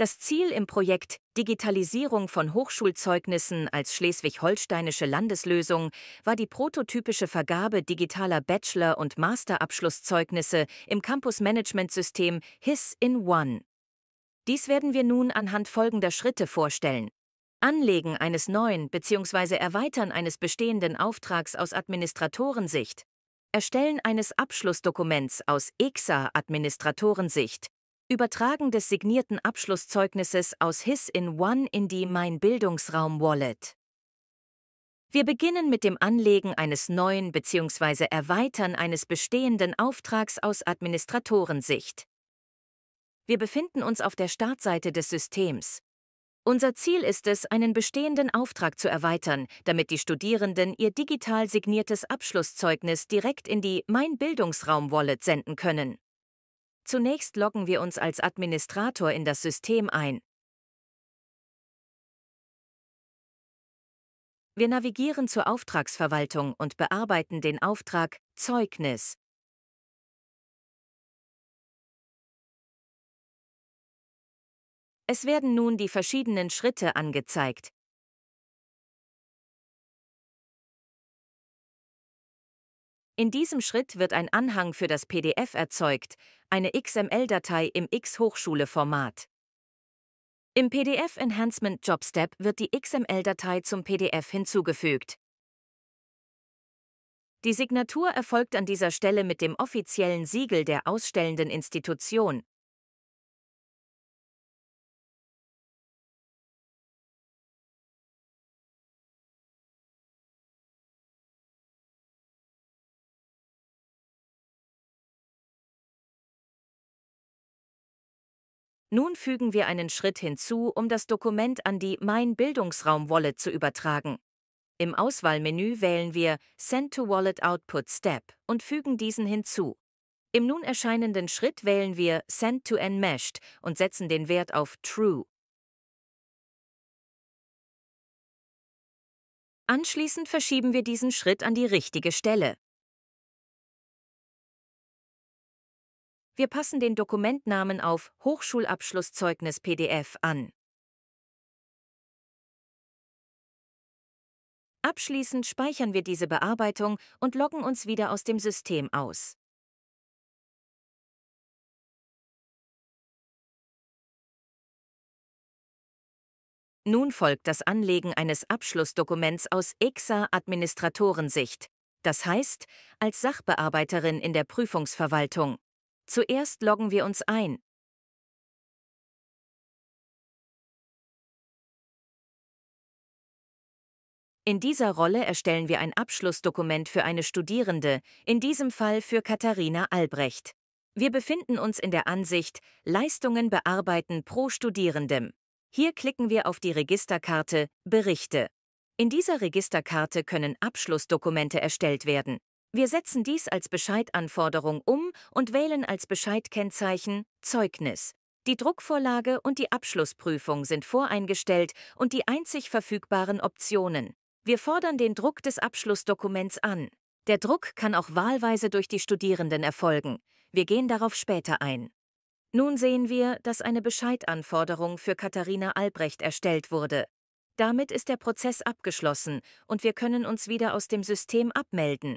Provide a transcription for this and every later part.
Das Ziel im Projekt Digitalisierung von Hochschulzeugnissen als schleswig-holsteinische Landeslösung war die prototypische Vergabe digitaler Bachelor- und Masterabschlusszeugnisse im Campus-Management-System HIS in One. Dies werden wir nun anhand folgender Schritte vorstellen. Anlegen eines neuen bzw. Erweitern eines bestehenden Auftrags aus Administratorensicht. Erstellen eines Abschlussdokuments aus EXA-Administratorensicht Übertragen des signierten Abschlusszeugnisses aus His in One in die Mein Bildungsraum Wallet. Wir beginnen mit dem Anlegen eines neuen bzw. Erweitern eines bestehenden Auftrags aus Administratorensicht. Wir befinden uns auf der Startseite des Systems. Unser Ziel ist es, einen bestehenden Auftrag zu erweitern, damit die Studierenden ihr digital signiertes Abschlusszeugnis direkt in die Mein Bildungsraum Wallet senden können. Zunächst loggen wir uns als Administrator in das System ein. Wir navigieren zur Auftragsverwaltung und bearbeiten den Auftrag Zeugnis. Es werden nun die verschiedenen Schritte angezeigt, In diesem Schritt wird ein Anhang für das PDF erzeugt, eine XML-Datei im X-Hochschule-Format. Im PDF Enhancement Jobstep wird die XML-Datei zum PDF hinzugefügt. Die Signatur erfolgt an dieser Stelle mit dem offiziellen Siegel der ausstellenden Institution, Nun fügen wir einen Schritt hinzu, um das Dokument an die Mein Bildungsraum Wallet zu übertragen. Im Auswahlmenü wählen wir Send to Wallet Output Step und fügen diesen hinzu. Im nun erscheinenden Schritt wählen wir Send to Enmeshed und setzen den Wert auf True. Anschließend verschieben wir diesen Schritt an die richtige Stelle. Wir passen den Dokumentnamen auf Hochschulabschlusszeugnis PDF an. Abschließend speichern wir diese Bearbeitung und loggen uns wieder aus dem System aus. Nun folgt das Anlegen eines Abschlussdokuments aus EXA-Administratorensicht, das heißt als Sachbearbeiterin in der Prüfungsverwaltung. Zuerst loggen wir uns ein. In dieser Rolle erstellen wir ein Abschlussdokument für eine Studierende, in diesem Fall für Katharina Albrecht. Wir befinden uns in der Ansicht Leistungen bearbeiten pro Studierendem. Hier klicken wir auf die Registerkarte Berichte. In dieser Registerkarte können Abschlussdokumente erstellt werden. Wir setzen dies als Bescheidanforderung um und wählen als Bescheidkennzeichen Zeugnis. Die Druckvorlage und die Abschlussprüfung sind voreingestellt und die einzig verfügbaren Optionen. Wir fordern den Druck des Abschlussdokuments an. Der Druck kann auch wahlweise durch die Studierenden erfolgen. Wir gehen darauf später ein. Nun sehen wir, dass eine Bescheidanforderung für Katharina Albrecht erstellt wurde. Damit ist der Prozess abgeschlossen und wir können uns wieder aus dem System abmelden.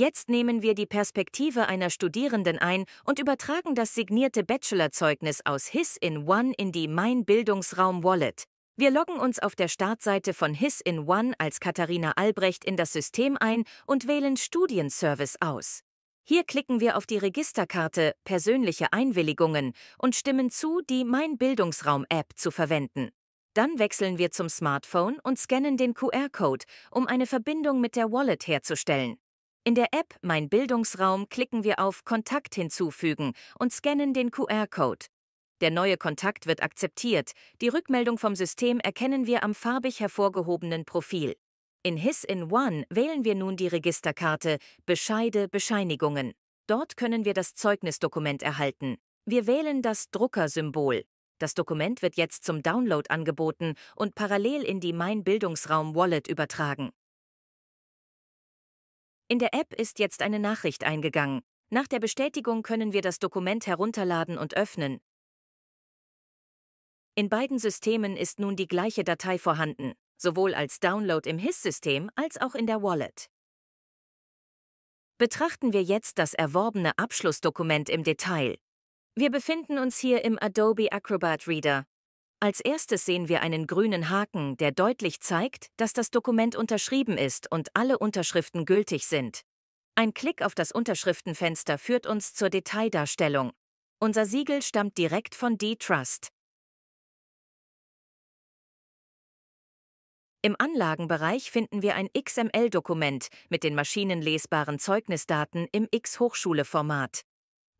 Jetzt nehmen wir die Perspektive einer Studierenden ein und übertragen das signierte Bachelorzeugnis aus His in One in die Mein Bildungsraum Wallet. Wir loggen uns auf der Startseite von His in One als Katharina Albrecht in das System ein und wählen Studienservice aus. Hier klicken wir auf die Registerkarte Persönliche Einwilligungen und stimmen zu, die Mein Bildungsraum-App zu verwenden. Dann wechseln wir zum Smartphone und scannen den QR-Code, um eine Verbindung mit der Wallet herzustellen. In der App Mein Bildungsraum klicken wir auf Kontakt hinzufügen und scannen den QR-Code. Der neue Kontakt wird akzeptiert. Die Rückmeldung vom System erkennen wir am farbig hervorgehobenen Profil. In His in One wählen wir nun die Registerkarte Bescheide Bescheinigungen. Dort können wir das Zeugnisdokument erhalten. Wir wählen das Druckersymbol. Das Dokument wird jetzt zum Download angeboten und parallel in die Mein Bildungsraum Wallet übertragen. In der App ist jetzt eine Nachricht eingegangen. Nach der Bestätigung können wir das Dokument herunterladen und öffnen. In beiden Systemen ist nun die gleiche Datei vorhanden, sowohl als Download im HIS-System als auch in der Wallet. Betrachten wir jetzt das erworbene Abschlussdokument im Detail. Wir befinden uns hier im Adobe Acrobat Reader als erstes sehen wir einen grünen Haken, der deutlich zeigt, dass das Dokument unterschrieben ist und alle Unterschriften gültig sind. Ein Klick auf das Unterschriftenfenster führt uns zur Detaildarstellung. Unser Siegel stammt direkt von D-Trust. Im Anlagenbereich finden wir ein XML-Dokument mit den maschinenlesbaren Zeugnisdaten im X-Hochschule-Format.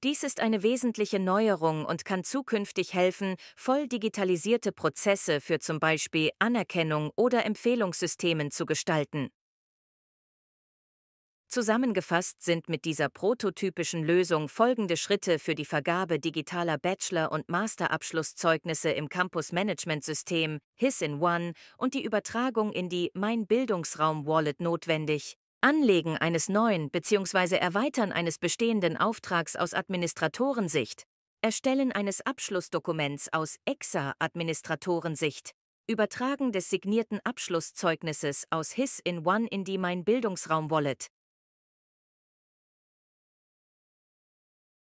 Dies ist eine wesentliche Neuerung und kann zukünftig helfen, voll digitalisierte Prozesse für zum Beispiel Anerkennung oder Empfehlungssystemen zu gestalten. Zusammengefasst sind mit dieser prototypischen Lösung folgende Schritte für die Vergabe digitaler Bachelor- und Masterabschlusszeugnisse im Campus-Management-System, HIS in One, und die Übertragung in die Mein Bildungsraum Wallet notwendig. Anlegen eines neuen bzw. Erweitern eines bestehenden Auftrags aus Administratorensicht, Erstellen eines Abschlussdokuments aus EXA-Administratorensicht, Übertragen des signierten Abschlusszeugnisses aus HIS in One in die Mein Bildungsraum Wallet,